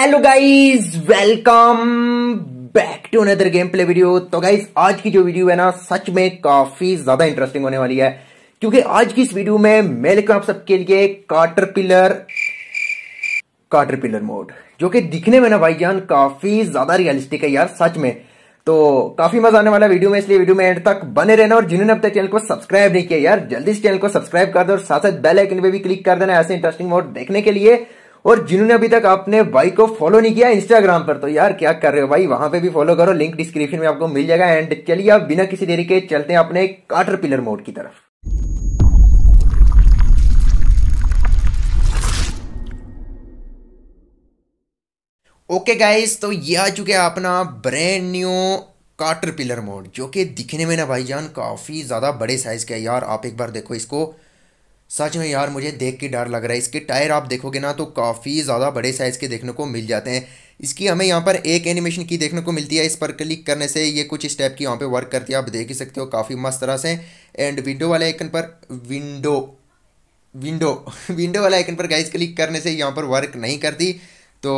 hello guys welcome back to another game play video तो guys आज की जो वीडियो है ना सच में काफी ज्यादा इंटरेस्टिंग होने वाली है क्योंकि आज की इस वीडियो में मैं लेकर आप सबके लिए काटरपिलर काटरपिलर मोड जो कि दिखने में ना भाईजान काफी ज्यादा रियलिस्टिक है यार सच में तो काफी मजा आने वाला वीडियो में इसलिए वीडियो में एंड तक बने रहना और जिन्होंने अब तक चैनल को सब्सक्राइब नहीं किया यार जल्दी इस चैनल को सब्सक्राइब कर दो और साथ साथ बेल आइकन पे भी क्लिक कर देना ऐसे इंटरेस्टिंग मोड देखने के लिए और जिन्होंने अभी तक आपने भाई को फॉलो नहीं किया इंस्टाग्राम पर तो यार क्या कर रहे हो भाई वहां पे भी फॉलो करो लिंक डिस्क्रिप्शन में आपको मिल जाएगा एंड चलिए आप बिना किसी देरी के चलते हैं अपने काटर पिलर मोड की तरफ ओके okay गाइस तो ये आ चुके अपना brand new caterpillar mode जो कि दिखने में ना भाईजान काफ़ी ज़्यादा बड़े साइज़ का है यार आप एक बार देखो इसको सच में यार मुझे देख के डर लग रहा है इसके टायर आप देखोगे ना तो काफ़ी ज़्यादा बड़े साइज़ के देखने को मिल जाते हैं इसकी हमें यहाँ पर एक एनिमेशन की देखने को मिलती है इस पर क्लिक करने से ये कुछ स्टेप की यहाँ पे वर्क करती है आप देख ही सकते हो काफ़ी मस्त तरह से एंड विंडो वाले आइकन पर विंडो विंडो विंडो वाले आइकन पर गाइस क्लिक करने से यहाँ पर वर्क नहीं करती तो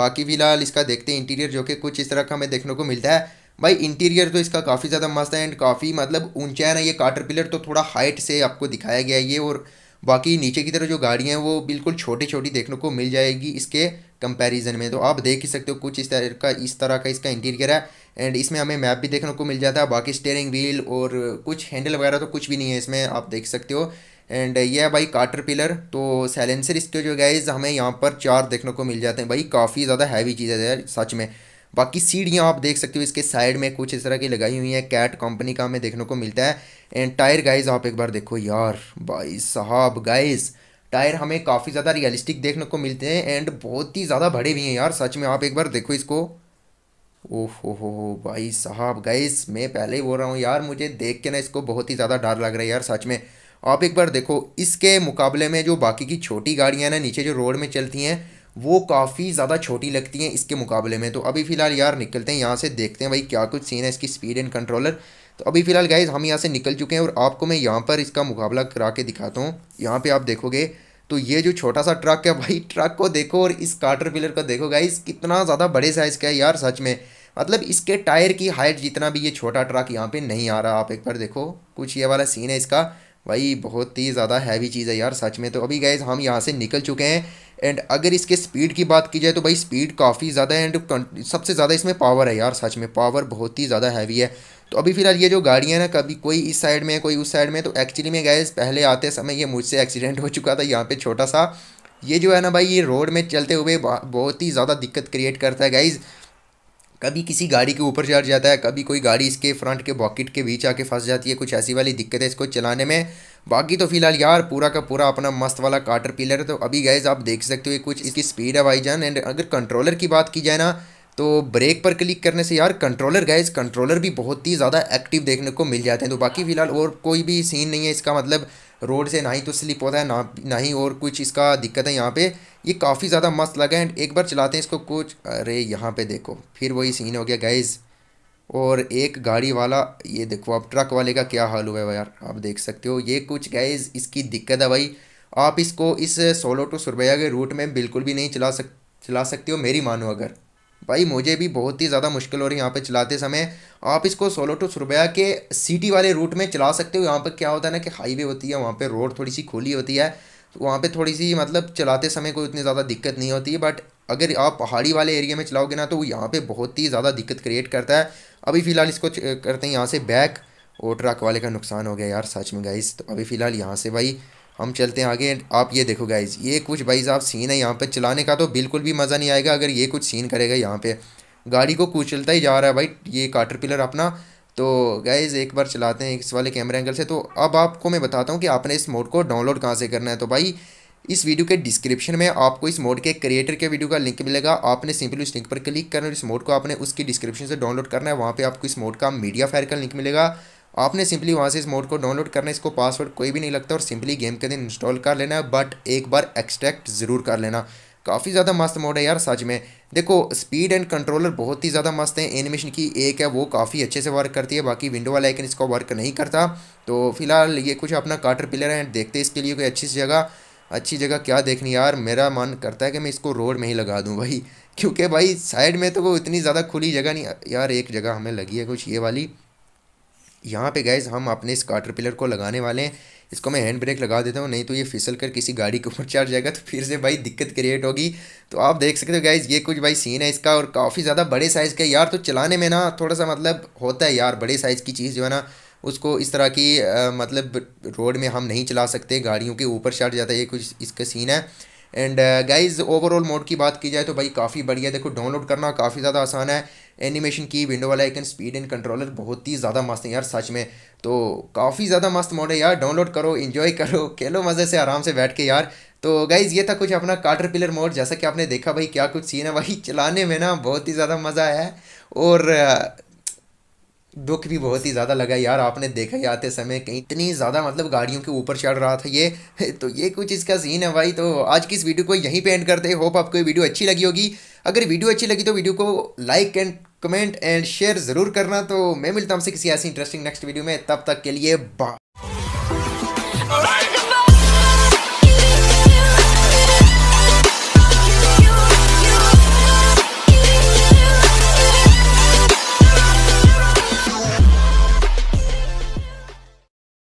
बाकी फिलहाल इसका देखते हैं इंटीरियर जो कि कुछ इस तरह का हमें देखने को मिलता है भाई इंटीरियर तो इसका काफ़ी ज़्यादा मस्त है एंड काफ़ी मतलब ऊंचाई ना ये काटर पिलर तो थोड़ा हाइट से आपको दिखाया गया है ये और बाकी नीचे की तरफ जो गाड़ियाँ हैं वो बिल्कुल छोटी छोटी देखने को मिल जाएगी इसके कंपैरिजन में तो आप देख ही सकते हो कुछ इस तरह का इस तरह का इसका इंटीरियर है एंड इसमें हमें मैप भी देखने को मिल जाता है बाकी स्टेयरिंग व्हील और कुछ हैंडल वगैरह तो कुछ भी नहीं है इसमें आप देख सकते हो एंड ये है भाई काटर पिलर तो सैलेंसर इसके जो गाइज हमें यहाँ पर चार देखने को मिल जाते हैं भाई काफ़ी ज़्यादा हैवी चीज़ है सच में बाकी सीढ़ियाँ आप देख सकते हो इसके साइड में कुछ इस तरह की लगाई हुई हैं कैट कंपनी का हमें देखने को मिलता है एंड टायर गाइज आप एक बार देखो यार भाई साहब गाइज़ टायर हमें काफ़ी ज़्यादा रियलिस्टिक देखने को मिलते हैं एंड बहुत ही ज़्यादा बड़े भी हैं यार सच में आप एक बार देखो इसको ओह हो हो भाई साहब गाइस मैं पहले ही बोल रहा हूँ यार मुझे देख के ना इसको बहुत ही ज़्यादा डर लग रहा है यार सच में आप एक बार देखो इसके मुकाबले में जो बाकी की छोटी गाड़ियाँ ना नीचे जो रोड में चलती हैं वो काफ़ी ज़्यादा छोटी लगती हैं इसके मुकाबले में तो अभी फ़िलहाल यार निकलते हैं यहाँ से देखते हैं भाई क्या कुछ सीन है इसकी स्पीड एंड कंट्रोलर तो अभी फ़िलहाल गाइज हम यहाँ से निकल चुके हैं और आपको मैं यहाँ पर इसका मुकाबला करा के दिखाता हूँ यहाँ पर आप देखोगे तो ये जो छोटा सा ट्रक है भाई ट्रक को देखो और इस कार्टर पिलर को देखो गाइज कितना ज़्यादा बड़े साइज़ का है यार सच में मतलब इसके टायर की हाइट जितना भी ये छोटा ट्रक यहाँ पे नहीं आ रहा आप एक बार देखो कुछ ये वाला सीन है इसका भाई बहुत ही ज़्यादा हैवी चीज़ है यार सच में तो अभी गाइज़ हम यहाँ से निकल चुके हैं एंड अगर इसके स्पीड की बात की जाए तो भाई स्पीड काफ़ी ज़्यादा है एंड सबसे ज़्यादा इसमें पावर है यार सच में पावर बहुत ही ज़्यादा हैवी है तो अभी फिलहाल ये जो गाड़ियाँ ना कभी कोई इस साइड में है कोई उस साइड में तो एक्चुअली में गए पहले आते समय ये मुझसे एक्सीडेंट हो चुका था यहाँ पर छोटा सा ये जो है ना भाई ये रोड में चलते हुए बहुत ही ज़्यादा दिक्कत क्रिएट करता है गाइज़ कभी किसी गाड़ी के ऊपर चढ़ जाता है कभी कोई गाड़ी इसके फ्रंट के बॉकेट के बीच आके फंस जाती है कुछ ऐसी वाली दिक्कत है इसको चलाने में बाकी तो फिलहाल यार पूरा का पूरा अपना मस्त वाला काटर पिलर है तो अभी गैज आप देख सकते हो कुछ इसकी स्पीड है जान एंड अगर कंट्रोलर की बात की जाए ना तो ब्रेक पर क्लिक करने से यार कंट्रोलर गैज कंट्रोलर भी बहुत ही ज़्यादा एक्टिव देखने को मिल जाते हैं तो बाकी फिलहाल और कोई भी सीन नहीं है इसका मतलब रोड से ना ही तो स्लिप होता है ना ना ही और कुछ इसका दिक्कत है यहाँ पे ये काफ़ी ज़्यादा मस्त लगा एंड एक बार चलाते हैं इसको कुछ अरे यहाँ पे देखो फिर वही सीन हो गया गैज़ और एक गाड़ी वाला ये देखो आप ट्रक वाले का क्या हाल हुआ है यार आप देख सकते हो ये कुछ गैज इसकी दिक्कत है भाई आप इसको इस सोलो टू सुरबैया के रूट में बिल्कुल भी नहीं चला सक चला सकते हो मेरी मानो अगर भाई मुझे भी बहुत ही ज़्यादा मुश्किल हो रही है यहाँ पे चलाते समय आप इसको सोलो टू सुरबैया के सिटी वाले रूट में चला सकते हो यहाँ पर क्या होता है ना कि हाईवे होती है वहाँ पर रोड थोड़ी सी खुली होती है तो वहाँ पर थोड़ी सी मतलब चलाते समय कोई उतनी ज़्यादा दिक्कत नहीं होती है बट अगर आप पहाड़ी वाले एरिया में चलाओगे ना तो यहाँ पर बहुत ही ज़्यादा दिक्कत क्रिएट करता है अभी फ़िलहाल इसको करते हैं यहाँ से बैक और ट्रक वाले का नुकसान हो गया यार सच में गाइज़ तो अभी फ़िलहाल यहाँ से भाई हम चलते हैं आगे आप ये देखो गाइज़ ये कुछ भाई साहब सीन है यहाँ पर चलाने का तो बिल्कुल भी मज़ा नहीं आएगा अगर ये कुछ सीन करेगा यहाँ पर गाड़ी को कुचलता ही जा रहा है भाई ये काटर पिलर अपना तो गाइज़ एक बार चलाते हैं इस वाले कैमरा एंगल से तो अब आपको मैं बताता हूँ कि आपने इस मोड को डाउनलोड कहाँ से करना है तो भाई इस वीडियो के डिस्क्रिप्शन में आपको इस मोड के क्रिएटर के वीडियो का लिंक मिलेगा आपने सिंपली उस लिंक पर क्लिक करना और इस मोड को आपने उसकी डिस्क्रिप्शन से डाउनलोड करना है वहाँ पे आपको इस मोड का मीडिया फायर का लिंक मिलेगा आपने सिंपली वहाँ से इस मोड को डाउनलोड करना है इसको पासवर्ड कोई भी नहीं लगता और सिंपली गेम के दिन इंस्टॉल कर लेना है बट एक बार एक्सट्रैक्ट ज़रूर कर लेना काफ़ी ज़्यादा मस्त मोड है यार सच में देखो स्पीड एंड कंट्रोलर बहुत ही ज़्यादा मस्त है एनिमेशन की एक है वो काफ़ी अच्छे से वर्क करती है बाकी विंडो वाला आइकन इसको वर्क नहीं करता तो फिलहाल ये कुछ अपना काटर पिलर है देखते हैं इसके लिए कोई अच्छी सी जगह अच्छी जगह क्या देखनी यार मेरा मन करता है कि मैं इसको रोड में ही लगा दूँ भाई क्योंकि भाई साइड में तो वो इतनी ज़्यादा खुली जगह नहीं यार एक जगह हमें लगी है कुछ ये वाली यहाँ पे गैस हम अपने इस काटर पिलर को लगाने वाले हैं इसको मैं हैंड ब्रेक लगा देता हूँ नहीं तो ये फिसल कर किसी गाड़ी के ऊपर चढ़ जाएगा तो फिर से भाई दिक्कत क्रिएट होगी तो आप देख सकते हो गैस ये कुछ भाई सीन है इसका और काफ़ी ज़्यादा बड़े साइज़ का यार तो चलाने में ना थोड़ा सा मतलब होता है यार बड़े साइज़ की चीज़ जो है ना उसको इस तरह की आ, मतलब रोड में हम नहीं चला सकते गाड़ियों के ऊपर चढ़ जाता है ये कुछ इसका सीन है एंड गाइज ओवरऑल मोड की बात की जाए तो भाई काफ़ी बढ़िया देखो डाउनलोड करना काफ़ी ज़्यादा आसान है एनिमेशन की विंडो वाला आइकन स्पीड एंड कंट्रोलर बहुत ही ज़्यादा मस्त है यार सच में तो काफ़ी ज़्यादा मस्त मोड है यार डाउनलोड करो इन्जॉय करो खेलो मज़े से आराम से बैठ के यार तो गाइज़ ये था कुछ अपना काटर पिलर मोड जैसा कि आपने देखा भाई क्या कुछ सीन है भाई चलाने में ना बहुत ही ज़्यादा मज़ा आया है और दुख भी बहुत ही ज़्यादा लगा यार आपने देखा ही आते समय कहीं इतनी ज़्यादा मतलब गाड़ियों के ऊपर चढ़ रहा था ये तो ये कुछ इसका सीन है भाई तो आज की इस वीडियो को यहीं पे एंड करते हैं होप आपको ये वीडियो अच्छी लगी होगी अगर वीडियो अच्छी लगी तो वीडियो को like and comment and share ज़रूर करना तो मैं मिलता हूँ किसी ऐसी इंटरेस्टिंग नेक्स्ट वीडियो में तब तक के लिए बाय